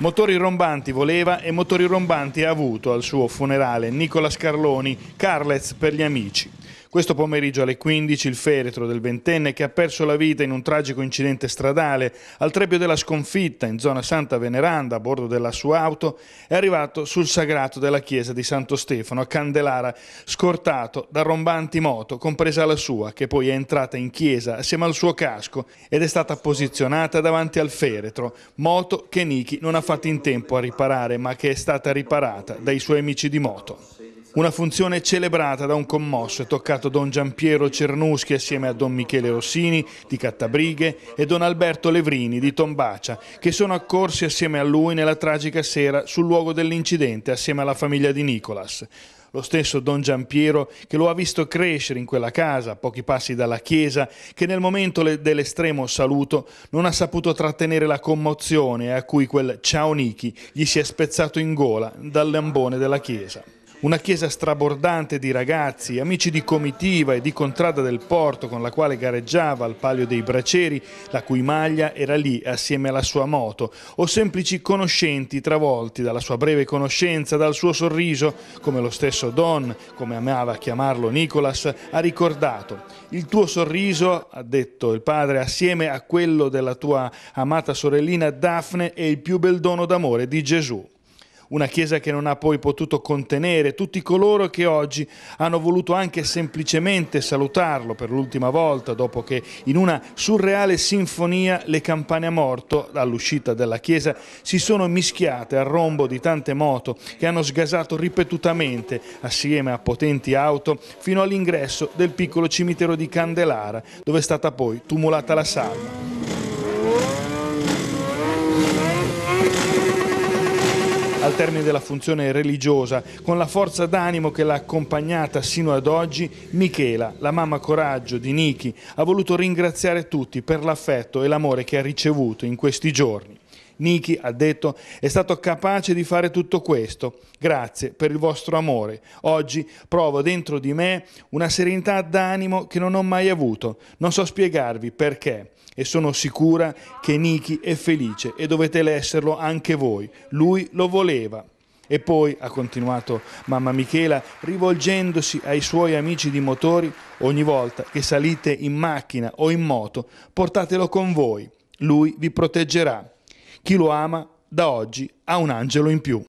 Motori rombanti voleva e motori rombanti ha avuto al suo funerale Nicola Scarloni, Carlez per gli amici. Questo pomeriggio alle 15 il feretro del ventenne che ha perso la vita in un tragico incidente stradale al Trebbio della Sconfitta in zona Santa Veneranda a bordo della sua auto è arrivato sul sagrato della chiesa di Santo Stefano a Candelara scortato da rombanti moto compresa la sua che poi è entrata in chiesa assieme al suo casco ed è stata posizionata davanti al feretro moto che Niki non ha fatto in tempo a riparare ma che è stata riparata dai suoi amici di moto. Una funzione celebrata da un commosso e toccato Don Giampiero Cernuschi assieme a Don Michele Rossini di Cattabrighe e Don Alberto Levrini di Tombacia, che sono accorsi assieme a lui nella tragica sera sul luogo dell'incidente assieme alla famiglia di Nicolas. Lo stesso Don Giampiero che lo ha visto crescere in quella casa, a pochi passi dalla chiesa, che nel momento dell'estremo saluto non ha saputo trattenere la commozione a cui quel ciao Niki gli si è spezzato in gola dal lambone della chiesa. Una chiesa strabordante di ragazzi, amici di comitiva e di contrada del porto con la quale gareggiava al palio dei braceri, la cui maglia era lì assieme alla sua moto, o semplici conoscenti travolti dalla sua breve conoscenza, dal suo sorriso, come lo stesso Don, come amava chiamarlo Nicolas, ha ricordato. Il tuo sorriso, ha detto il padre, assieme a quello della tua amata sorellina Daphne, è il più bel dono d'amore di Gesù una Chiesa che non ha poi potuto contenere tutti coloro che oggi hanno voluto anche semplicemente salutarlo per l'ultima volta dopo che in una surreale sinfonia le campane a morto all'uscita della Chiesa si sono mischiate al rombo di tante moto che hanno sgasato ripetutamente assieme a potenti auto fino all'ingresso del piccolo cimitero di Candelara dove è stata poi tumulata la salma. al termine della funzione religiosa, con la forza d'animo che l'ha accompagnata sino ad oggi, Michela, la mamma coraggio di Niki, ha voluto ringraziare tutti per l'affetto e l'amore che ha ricevuto in questi giorni. Niki ha detto è stato capace di fare tutto questo. Grazie per il vostro amore. Oggi provo dentro di me una serenità d'animo che non ho mai avuto. Non so spiegarvi perché e sono sicura che Niki è felice e dovete esserlo anche voi. Lui lo voleva. E poi, ha continuato mamma Michela, rivolgendosi ai suoi amici di motori, ogni volta che salite in macchina o in moto, portatelo con voi. Lui vi proteggerà. Chi lo ama da oggi ha un angelo in più.